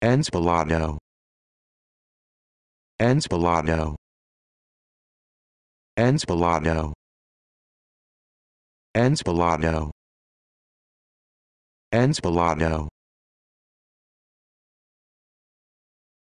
Enspilado. Enspilado. Enspilado. Enspilado. Enspilado.